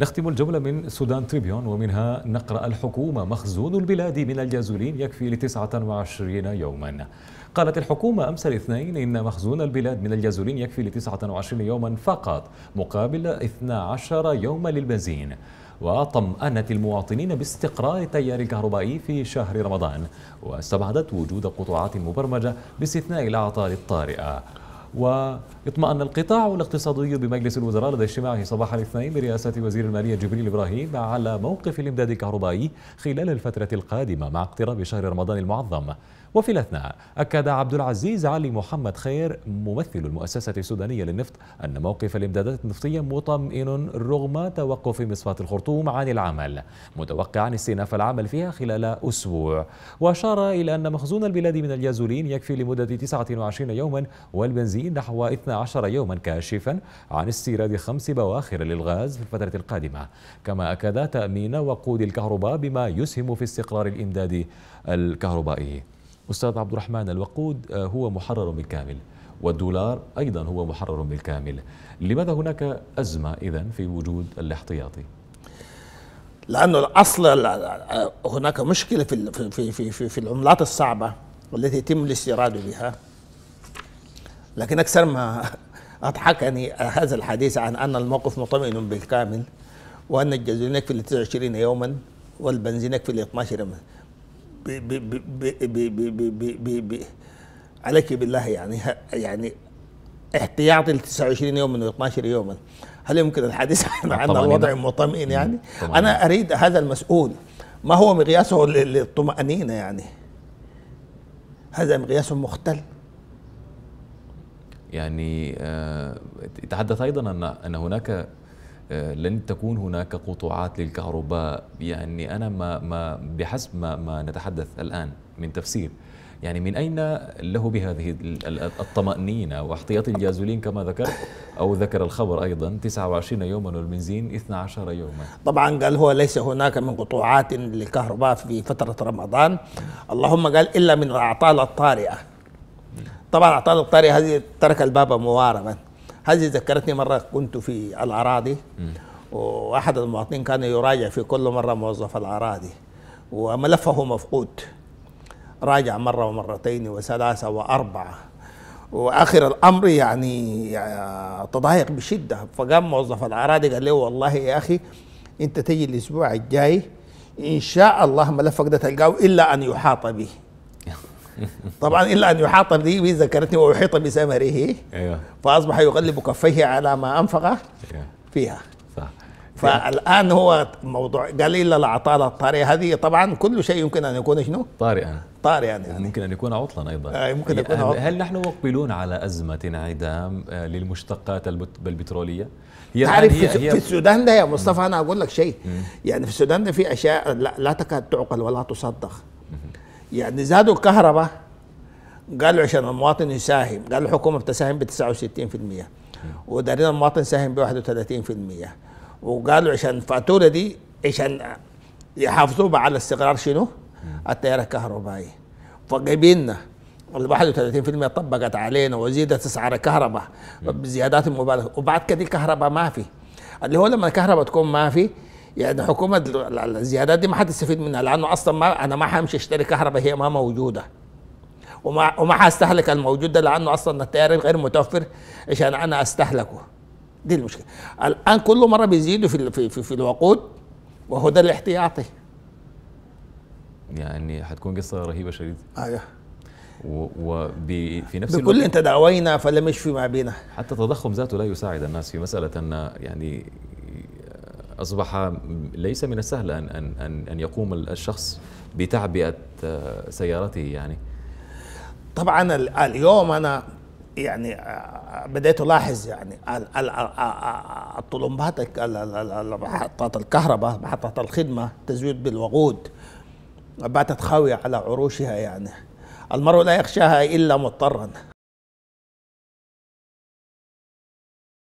نختم الجولة من سودان تريبيون ومنها نقرأ الحكومة مخزون البلاد من الجازولين يكفي ل 29 يوما قالت الحكومة أمس الاثنين إن مخزون البلاد من الجازولين يكفي ل 29 يوما فقط مقابل 12 يوما للبنزين وطمأنت المواطنين باستقرار التيار الكهربائي في شهر رمضان واستبعدت وجود قطوعات مبرمجة باستثناء الأعطال الطارئة واطمأن القطاع الاقتصادي بمجلس الوزراء لدى اجتماعه صباح الاثنين برئاسة وزير المالية جبريل إبراهيم على موقف الإمداد الكهربائي خلال الفترة القادمة مع اقتراب شهر رمضان المعظم وفي الأثناء أكد عبد العزيز علي محمد خير ممثل المؤسسة السودانية للنفط أن موقف الإمدادات النفطية مطمئن رغم توقف مصفاة الخرطوم عن العمل متوقعا استئناف العمل فيها خلال أسبوع وأشار إلى أن مخزون البلاد من اليازولين يكفي لمدة 29 يوما والبنزين نحو 12 يوما كاشفا عن استيراد خمس بواخر للغاز في الفترة القادمة كما أكد تأمين وقود الكهرباء بما يسهم في استقرار الإمداد الكهربائي أستاذ عبد الرحمن الوقود آه، هو محرر بالكامل والدولار أيضا هو محرر بالكامل لماذا هناك أزمة إذن في وجود الاحتياطي؟ لأنه الأصل هناك مشكلة في في في في العملات الصعبة والتي يتم الاستيراد بها لكن أكثر ما أضحكني هذا الحديث عن أن الموقف مطمئن بالكامل وأن الجزر يكفي ل 29 يوما والبنزين يكفي ل 12 يوما عليك بالله يعني يعني احتياطي ل 29 يوما و 12 يوما هل يمكن الحديث عن أن الوضع مطمئن يعني؟ أنا أريد هذا المسؤول ما هو مقياسه للطمأنينة يعني؟ هذا مقياس مختل يعني آه، يتحدث أيضا أن أن هناك آه، لن تكون هناك قطوعات للكهرباء يعني أنا ما ما بحسب ما, ما نتحدث الآن من تفسير يعني من أين له بهذه الطمأنينة واحتياط الجازولين كما ذكر أو ذكر الخبر أيضا 29 يوما والبنزين 12 يوما طبعا قال هو ليس هناك من قطوعات للكهرباء في فترة رمضان اللهم قال إلا من الأعطال الطارئة طبعا اعطاني الطريق هذه ترك الباب مواربا هذه ذكرتني مرة كنت في الأراضي وأحد المواطنين كان يراجع في كل مرة موظف الأراضي وملفه مفقود راجع مرة ومرتين وثلاثة وأربعة واخر الامر يعني آه، تضايق بشده فقام موظف الاراضي قال له والله يا اخي انت تجي الاسبوع الجاي ان شاء الله ملفك ده تلقاه الا ان يحاط به طبعا الا ان يحاط بي به ذكرتني واحيط بسمره ايوه فاصبح يقلب كفيه على ما انفق أيوة. فيها فالان هو موضوع قال الا العطاله الطارئه هذه طبعا كل شيء يمكن ان يكون شنو؟ طارئا طارئا يعني, يعني ممكن ان يكون عطلا ايضا ممكن آه، يكون عطلا هل نحن مقبلون على ازمه انعدام آه، للمشتقات البتروليه؟ هي تعرف هي في, هي في السودان ده يا مصطفى انا اقول لك شيء يعني في السودان ده في اشياء لا, لا تكاد تعقل ولا تصدق يعني زادوا الكهرباء قالوا عشان المواطن يساهم قال الحكومه بتساهم ب 69% ودارين المواطن يساهم ب 31% وقالوا عشان الفاتوره دي عشان يحافظوا على استقرار شنو؟ التيار الكهربائي فقبلنا ال 31% طبقت علينا وزيدت اسعار الكهرباء بزيادات مبالغ وبعد كده الكهرباء ما في اللي هو لما الكهرباء تكون ما في يعني حكومه الزيادات دي ما حتستفيد منها لانه اصلا ما انا ما حمشي اشتري كهرباء هي ما موجوده وما وما حاستهلك الموجود ده لانه اصلا التيار غير متوفر عشان انا استهلكه دي المشكله الان كل مره بيزيدوا في في في, في الوقود وهو ده الاحتياطي يعني حتكون قصه رهيبه شديد ايوه وفي نفس بكل الوقت تداوينا فلم يشفي ما بينا حتى التضخم ذاته لا يساعد الناس في مساله ان يعني أصبح ليس من السهل أن, أن, أن, أن يقوم الشخص بتعبئة آه، سيارته يعني طبعا اليوم أنا يعني آه، بديت ألاحظ يعني آه، الطلمبات محطات الكهرباء محطات الخدمة تزويد بالوقود باتت خاوية على عروشها يعني المرء لا يخشاها إلا مضطرا